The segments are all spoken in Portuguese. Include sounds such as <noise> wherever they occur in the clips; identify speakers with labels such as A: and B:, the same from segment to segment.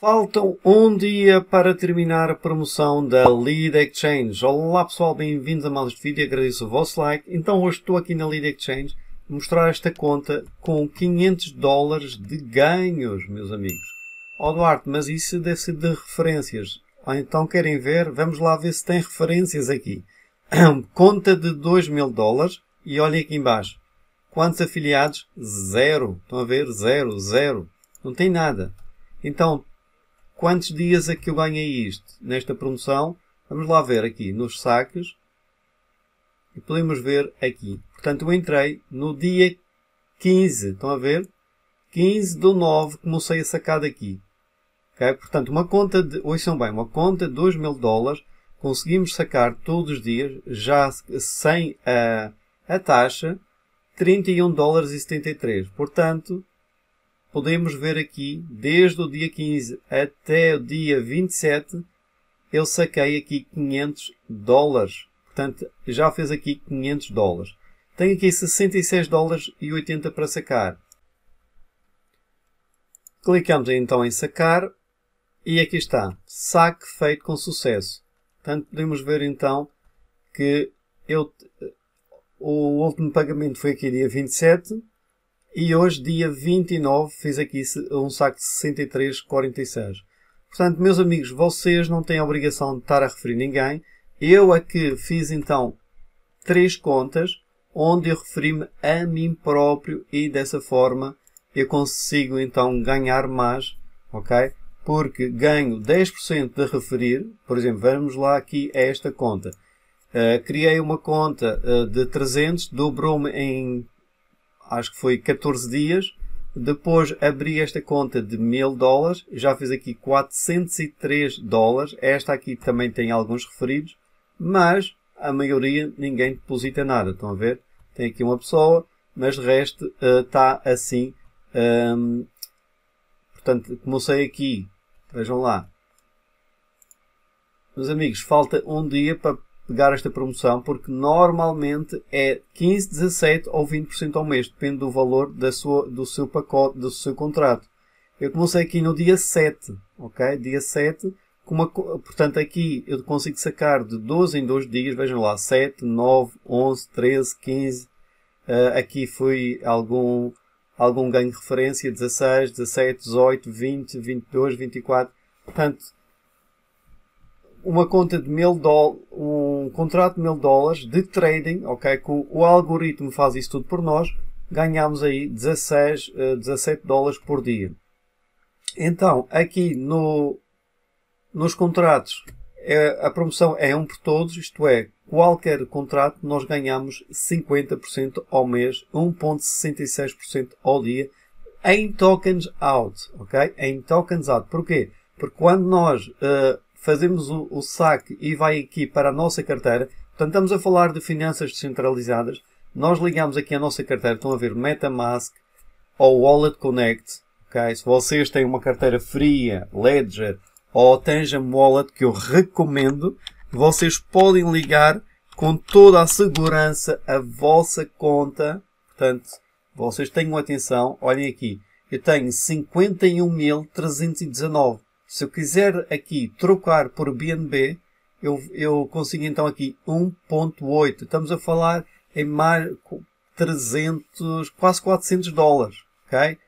A: Faltam um dia para terminar a promoção da Lead Exchange. Olá pessoal, bem-vindos a mais este vídeo, agradeço o vosso like. Então hoje estou aqui na Lead Exchange mostrar esta conta com 500 dólares de ganhos, meus amigos. Ó oh, Duarte, mas isso deve ser de referências. Ou ah, então querem ver? Vamos lá ver se tem referências aqui. <clears throat> conta de 2 mil dólares e olhem aqui embaixo. Quantos afiliados? Zero. Estão a ver? Zero, zero. Não tem nada. Então, quantos dias é que eu ganhei isto nesta promoção. Vamos lá ver aqui nos saques. E podemos ver aqui. Portanto, eu entrei no dia 15. Estão a ver? 15 do 9 comecei a sacar daqui. Okay? Portanto, uma conta de, são bem, uma conta de 2 mil dólares, conseguimos sacar todos os dias, já sem a, a taxa, 31 dólares e 73. Portanto, podemos ver aqui, desde o dia 15 até o dia 27, eu saquei aqui 500 dólares. Portanto, já fez aqui 500 dólares. Tenho aqui 66 dólares e 80 para sacar. Clicamos então em sacar e aqui está. Saque feito com sucesso. Portanto, podemos ver então que eu, o último pagamento foi aqui dia 27 e hoje, dia 29, fiz aqui um saco de 63,46. Portanto, meus amigos, vocês não têm a obrigação de estar a referir ninguém. Eu é que fiz então três contas onde eu referi-me a mim próprio e dessa forma eu consigo então ganhar mais, ok? Porque ganho 10% de referir. Por exemplo, vamos lá aqui a esta conta. Uh, criei uma conta uh, de 300, dobrou-me em acho que foi 14 dias. Depois abri esta conta de mil dólares, já fiz aqui 403 dólares. Esta aqui também tem alguns referidos, mas a maioria ninguém deposita nada. Estão a ver? Tem aqui uma pessoa, mas de resto está eh, uh, assim. Um, ehm, portanto, comecei aqui. Vejam lá. Meus amigos, falta um dia para pegar esta promoção porque normalmente é 15, 17 ou 20% ao mês, depende do valor da sua, do seu pacote, do seu contrato. Eu comecei aqui no dia 7, ok? Dia 7, com uma, portanto aqui eu consigo sacar de 12 em 2 dias, vejam lá, 7, 9, 11, 13, 15, uh, aqui foi algum, algum ganho de referência, 16, 17, 18, 20, 22, 24, portanto uma conta de mil dólares, um contrato de mil dólares de trading, ok? Que o, o, algoritmo faz isso tudo por nós. Ganhamos aí 16, 17 eh, dólares por dia. Então, aqui no, nos contratos, é, a promoção é um por todos, isto é, qualquer contrato nós ganhamos 50% ao mês, 1.66% ao dia, em tokens out, ok? Em tokens out. Porquê? Porque quando nós uh, fazemos o, o saque e vai aqui para a nossa carteira. Portanto, estamos a falar de finanças descentralizadas. Nós ligamos aqui a nossa carteira, estão a ver MetaMask ou Wallet Connect. Okay? Se vocês têm uma carteira fria, Ledger ou Tangem Wallet, que eu recomendo, vocês podem ligar com toda a segurança a vossa conta. Portanto, vocês tenham atenção. Olhem aqui. Eu tenho 51.319. Se eu quiser aqui trocar por BNB, eu, eu consigo então aqui 1.8. Estamos a falar em mais 300, quase 400 dólares. Ok?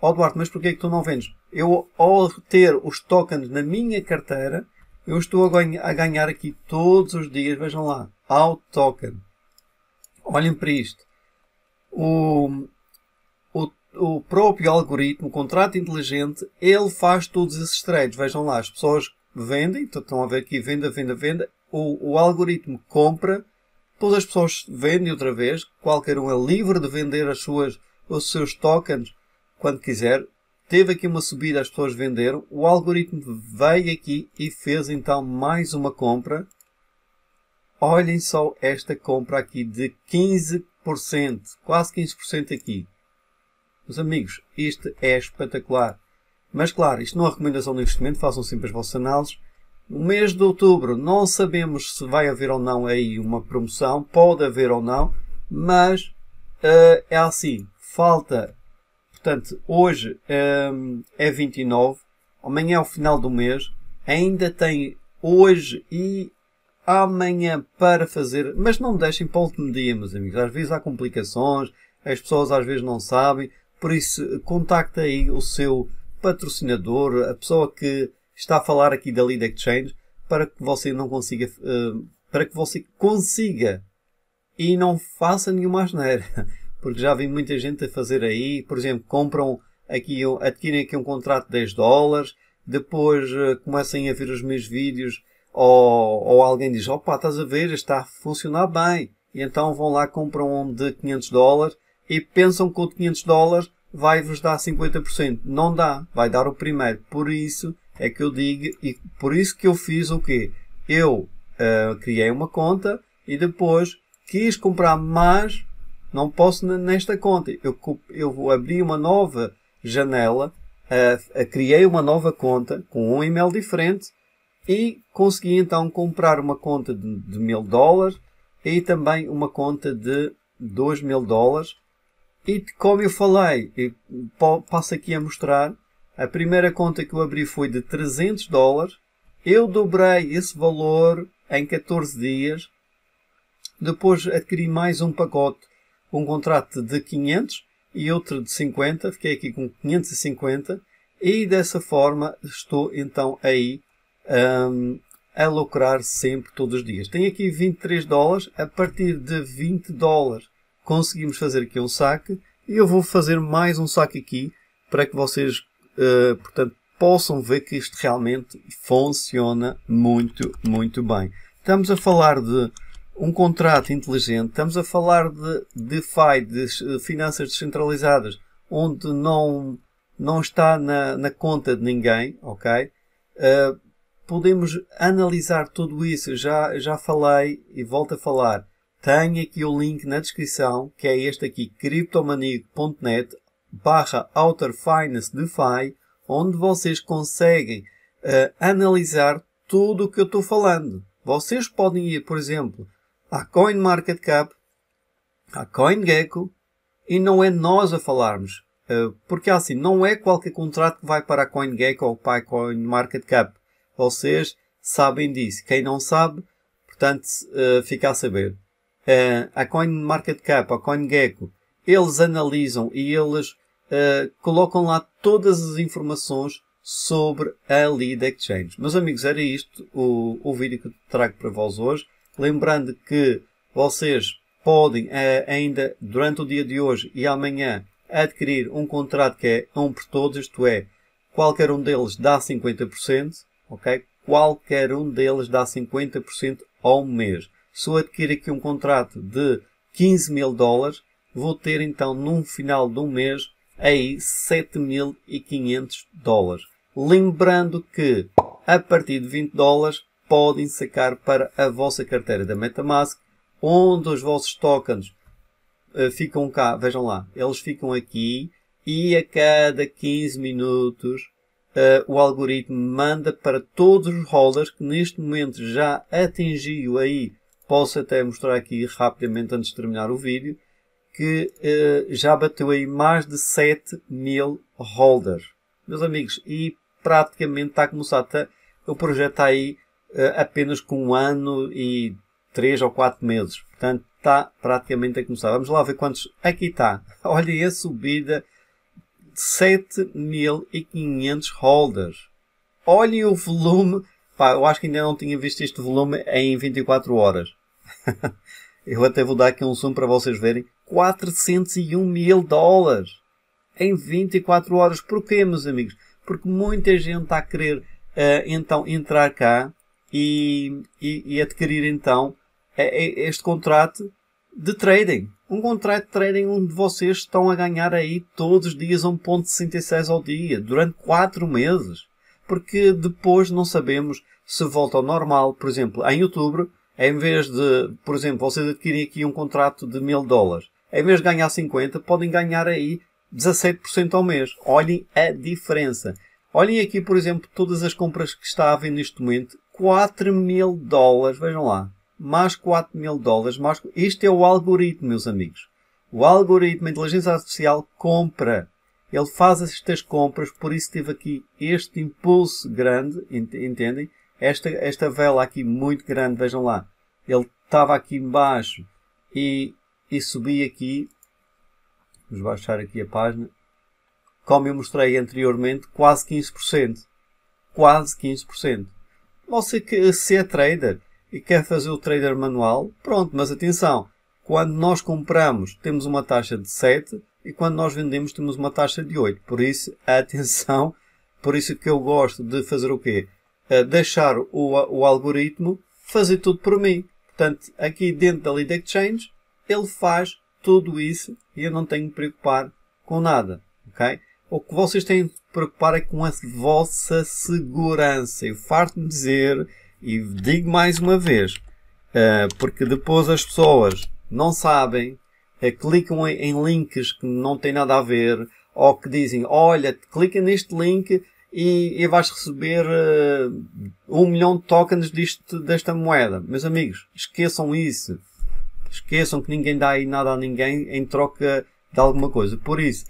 A: Ó oh, Duarte, mas porquê é que tu não vendes? Eu, ao ter os tokens na minha carteira, eu estou a, a ganhar aqui todos os dias. Vejam lá. Ao token. Olhem para isto. O, o, o próprio algoritmo, o contrato inteligente, ele faz todos esses trades. Vejam lá, as pessoas vendem, então estão a ver aqui venda, venda, venda. O, o algoritmo compra, todas as pessoas vendem outra vez, qualquer um é livre de vender as suas, os seus tokens quando quiser. Teve aqui uma subida, as pessoas venderam. O algoritmo veio aqui e fez então mais uma compra. Olhem só esta compra aqui de 15%, quase 15% aqui. Meus amigos, isto é espetacular. Mas claro, isto não é recomendação de investimento, façam sempre as vossas análises. No mês de outubro não sabemos se vai haver ou não aí uma promoção, pode haver ou não, mas uh, é assim, falta, portanto, hoje um, eh, é 29, amanhã é o final do mês, ainda tem hoje e amanhã para fazer, mas não deixem para o último dia, meus amigos. Às vezes há complicações, as pessoas às vezes não sabem, por isso, contacta aí o seu patrocinador, a pessoa que está a falar aqui da Lead Exchange, para que você não consiga, eh, para que você consiga e não faça nenhuma asneira. <laughs> Porque já vi muita gente a fazer aí, por exemplo, compram aqui, adquirem aqui um contrato de 10 dólares, depois eh, começam comecem a ver os meus vídeos ou, ou alguém diz, opa, estás a ver, está a funcionar bem. E então vão lá, compram um de 500 dólares e pensam que o de 500 dólares vai-vos dar 50%. Não dá, vai dar o primeiro. Por isso é que eu digo, e por isso que eu fiz o quê? Eu uh, criei uma conta e depois quis comprar mais, não posso nesta conta. Eu, eu vou abrir uma nova janela, uh, uh, criei uma nova conta com um e-mail diferente e consegui então comprar uma conta de mil dólares e também uma conta de dois mil dólares e como eu falei, eu passo aqui a mostrar, a primeira conta que eu abri foi de 300 dólares. Eu dobrei esse valor em 14 dias. Depois adquiri mais um pacote, um contrato de 500 e outro de 50. Fiquei aqui com 550. E dessa forma estou então aí um, a lucrar sempre todos os dias. Tenho aqui 23 dólares. A partir de 20 dólares conseguimos fazer aqui um saque e eu vou fazer mais um saque aqui para que vocês uh, portanto, possam ver que isto realmente funciona muito, muito bem. Estamos a falar de um contrato inteligente, estamos a falar de DeFi, de eh, finanças descentralizadas, onde não, não está na, na conta de ninguém, ok? Uh, podemos analisar tudo isso, já, já falei e volto a falar tenho aqui o link na descrição, que é este aqui, cryptomanigo.net barra Outer Finance DeFi, onde vocês conseguem uh, analisar tudo o que eu estou falando. Vocês podem ir, por exemplo, à CoinMarketCap, à CoinGecko, e não é nós a falarmos. Uh, porque assim, não é qualquer contrato que vai para a CoinGecko ou para a CoinMarketCap. Vocês sabem disso. Quem não sabe, portanto, uh, fica a saber uh, a CoinMarketCap, a CoinGecko, eles analisam e eles uh, colocam lá todas as informações sobre a lead exchange. Meus amigos, era isto o, o vídeo que trago para vós hoje. Lembrando que vocês podem uh, ainda durante o dia de hoje e amanhã adquirir um contrato que é um por todos, isto é, qualquer um deles dá 50%, ok? Qualquer um deles dá 50% ao mês se eu adquirir aqui um contrato de 15 mil dólares, vou ter então num final de um mês aí 7.500 dólares. Lembrando que a partir de 20 dólares podem sacar para a vossa carteira da Metamask, onde os vossos tokens uh, ficam cá, vejam lá, eles ficam aqui e a cada 15 minutos uh, o algoritmo manda para todos os holders que neste momento já atingiu aí Posso até mostrar aqui rapidamente antes de terminar o vídeo que eh, já bateu aí mais de 7 mil holders. Meus amigos, e praticamente está a começar. Tá, o projeto está aí eh, apenas com um ano e 3 ou 4 meses. Portanto, está praticamente a começar. Vamos lá ver quantos. Aqui está. <laughs> Olha a subida. 7.500 holders. Olhem o volume Pá, eu acho que ainda não tinha visto este volume em 24 horas. <laughs> eu até vou dar aqui um som para vocês verem. 401 mil dólares! Em 24 horas. Porquê, meus amigos? Porque muita gente está a querer uh, então entrar cá e, e, e adquirir então eh, eh, este contrato de trading. Um contrato de trading onde vocês estão a ganhar aí todos os dias 1.66 ao dia, durante 4 meses porque depois não sabemos se volta ao normal. Por exemplo, em outubro, em vez de, por exemplo, vocês adquirirem aqui um contrato de mil dólares, em vez de ganhar 50, podem ganhar aí 17% ao mês. Olhem a diferença. Olhem aqui, por exemplo, todas as compras que está a haver neste momento. 4 mil dólares, vejam lá. Mais 4 mil dólares, mais... Isto é o algoritmo, meus amigos. O algoritmo, a inteligência artificial, compra ele faz estas compras, por isso teve aqui este impulso grande, entendem? Esta, esta vela aqui muito grande, vejam lá. Ele estava aqui embaixo e, e subia aqui. Vamos baixar aqui a página. Como eu mostrei anteriormente, quase 15%. Quase 15%. Você que se é trader e quer fazer o trader manual, pronto, mas atenção. Quando nós compramos, temos uma taxa de 7%, e quando nós vendemos temos uma taxa de 8. Por isso, <laughs> atenção, por isso que eu gosto de fazer o quê? Eh, deixar o, o algoritmo fazer tudo por mim. Portanto, aqui dentro da Lead Exchange, ele faz tudo isso e eu não tenho que me preocupar com nada. ok? O que vocês têm de preocupar é com a vossa segurança. Eu farto-me dizer e digo mais uma vez, eh, porque depois as pessoas não sabem é, clicam em links que não têm nada a ver, ou que dizem, olha, clica neste link e, e vais receber uh, um milhão de tokens disto, desta moeda. Meus amigos, esqueçam isso. Esqueçam que ninguém dá aí nada a ninguém em troca de alguma coisa. Por isso,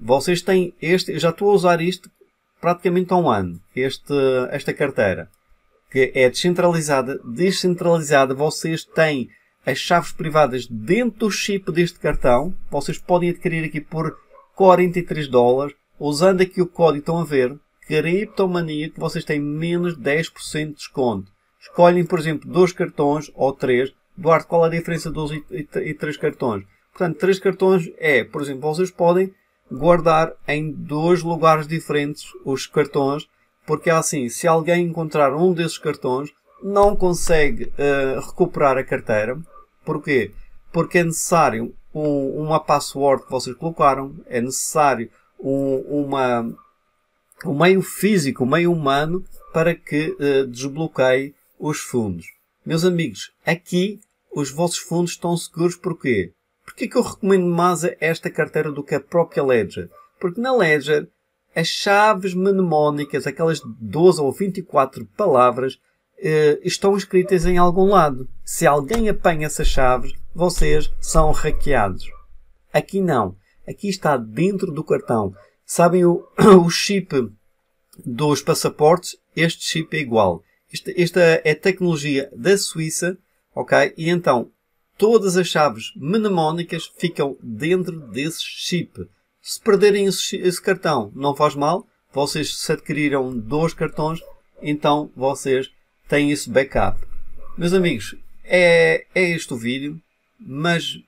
A: vocês têm este, eu já estou a usar isto praticamente há um ano, este, esta carteira, que é descentralizada, descentralizada, vocês têm as chaves privadas dentro do chip deste cartão. Vocês podem adquirir aqui por 43 dólares. Usando aqui o código, estão a ver, criptomania, que vocês têm menos de 10% de desconto. Escolhem, por exemplo, dois cartões ou três. Duarte, qual é a diferença dos dois e, e três cartões? Portanto, três cartões é, por exemplo, vocês podem guardar em dois lugares diferentes os cartões, porque é assim, se alguém encontrar um desses cartões, não consegue uh, recuperar a carteira. Porquê? Porque é necessário um, uma password que vocês colocaram, é necessário um, uma, um meio físico, um meio humano para que uh, desbloqueie os fundos. Meus amigos, aqui os vossos fundos estão seguros porquê? Porquê é que eu recomendo mais esta carteira do que a própria Ledger? Porque na Ledger, as chaves mnemónicas, aquelas 12 ou 24 palavras, uh, estão escritas em algum lado. Se alguém apanha essas chaves, vocês são hackeados. Aqui não. Aqui está dentro do cartão. Sabem o, <coughs> o chip dos passaportes? Este chip é igual. Esta, esta é tecnologia da Suíça, ok? E então, todas as chaves mnemónicas ficam dentro desse chip. Se perderem esse, esse cartão, não faz mal. Vocês se adquiriram dois cartões, então vocês tem isso backup. Meus amigos, é, é este o vídeo, mas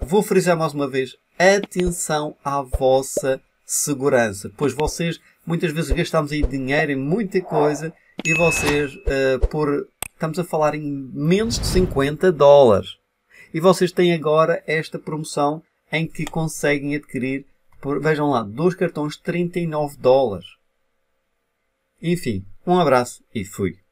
A: vou frisar mais uma vez, atenção à vossa segurança, pois vocês muitas vezes gastamos aí dinheiro em muita coisa e vocês uh, por estamos a falar em menos de 50 dólares e vocês têm agora esta promoção em que conseguem adquirir por, vejam lá, dois cartões 39 dólares. Enfim, um abraço e fui.